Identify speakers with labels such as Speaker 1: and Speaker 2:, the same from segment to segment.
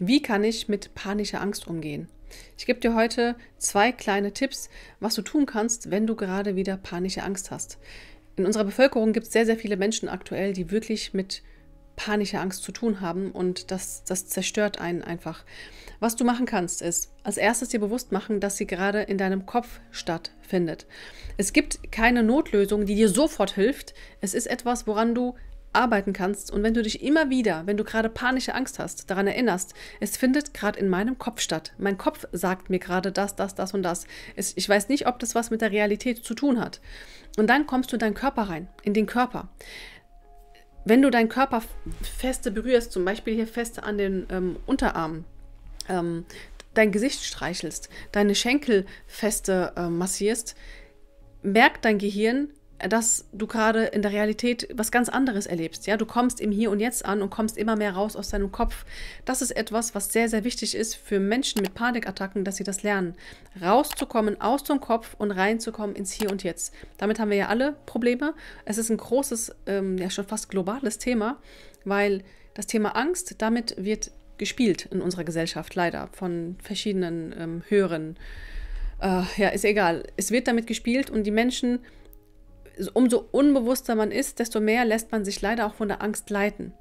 Speaker 1: Wie kann ich mit panischer Angst umgehen? Ich gebe dir heute zwei kleine Tipps, was du tun kannst, wenn du gerade wieder panische Angst hast. In unserer Bevölkerung gibt es sehr, sehr viele Menschen aktuell, die wirklich mit panischer Angst zu tun haben und das, das zerstört einen einfach. Was du machen kannst, ist als erstes dir bewusst machen, dass sie gerade in deinem Kopf stattfindet. Es gibt keine Notlösung, die dir sofort hilft. Es ist etwas, woran du arbeiten kannst und wenn du dich immer wieder, wenn du gerade panische Angst hast, daran erinnerst, es findet gerade in meinem Kopf statt. Mein Kopf sagt mir gerade das, das, das und das. Es, ich weiß nicht, ob das was mit der Realität zu tun hat. Und dann kommst du in deinen Körper rein, in den Körper. Wenn du deinen Körper feste berührst, zum Beispiel hier feste an den ähm, Unterarmen, ähm, dein Gesicht streichelst, deine Schenkel feste äh, massierst, merkt dein Gehirn, dass du gerade in der Realität was ganz anderes erlebst. Ja, du kommst im Hier und Jetzt an und kommst immer mehr raus aus deinem Kopf. Das ist etwas, was sehr, sehr wichtig ist für Menschen mit Panikattacken, dass sie das lernen. Rauszukommen aus dem Kopf und reinzukommen ins Hier und Jetzt. Damit haben wir ja alle Probleme. Es ist ein großes, ähm, ja schon fast globales Thema, weil das Thema Angst, damit wird gespielt in unserer Gesellschaft, leider, von verschiedenen ähm, höheren. Äh, ja, ist egal. Es wird damit gespielt und die Menschen umso unbewusster man ist, desto mehr lässt man sich leider auch von der Angst leiten.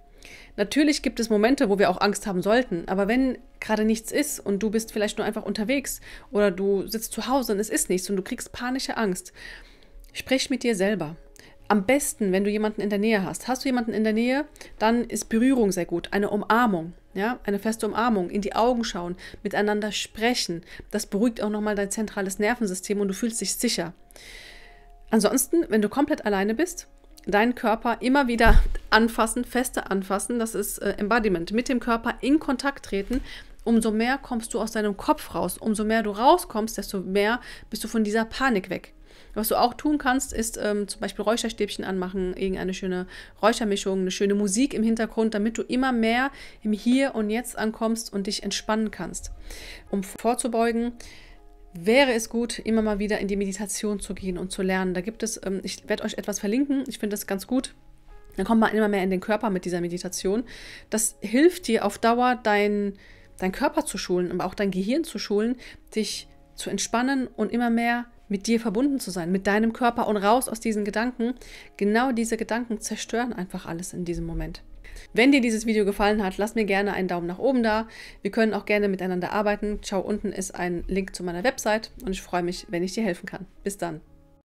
Speaker 1: Natürlich gibt es Momente, wo wir auch Angst haben sollten, aber wenn gerade nichts ist und du bist vielleicht nur einfach unterwegs oder du sitzt zu Hause und es ist nichts und du kriegst panische Angst, sprich mit dir selber. Am besten, wenn du jemanden in der Nähe hast. Hast du jemanden in der Nähe, dann ist Berührung sehr gut, eine Umarmung, ja, eine feste Umarmung, in die Augen schauen, miteinander sprechen. Das beruhigt auch nochmal dein zentrales Nervensystem und du fühlst dich sicher. Ansonsten, wenn du komplett alleine bist, deinen Körper immer wieder anfassen, feste anfassen, das ist äh, Embodiment, mit dem Körper in Kontakt treten, umso mehr kommst du aus deinem Kopf raus, umso mehr du rauskommst, desto mehr bist du von dieser Panik weg. Was du auch tun kannst, ist ähm, zum Beispiel Räucherstäbchen anmachen, irgendeine schöne Räuchermischung, eine schöne Musik im Hintergrund, damit du immer mehr im Hier und Jetzt ankommst und dich entspannen kannst. Um vorzubeugen, wäre es gut, immer mal wieder in die Meditation zu gehen und zu lernen. Da gibt es, ähm, ich werde euch etwas verlinken, ich finde das ganz gut. Dann kommt man immer mehr in den Körper mit dieser Meditation. Das hilft dir auf Dauer, deinen dein Körper zu schulen, aber auch dein Gehirn zu schulen, dich zu entspannen und immer mehr zu mit dir verbunden zu sein, mit deinem Körper und raus aus diesen Gedanken. Genau diese Gedanken zerstören einfach alles in diesem Moment. Wenn dir dieses Video gefallen hat, lass mir gerne einen Daumen nach oben da. Wir können auch gerne miteinander arbeiten. Ciao, unten ist ein Link zu meiner Website und ich freue mich, wenn ich dir helfen kann. Bis dann.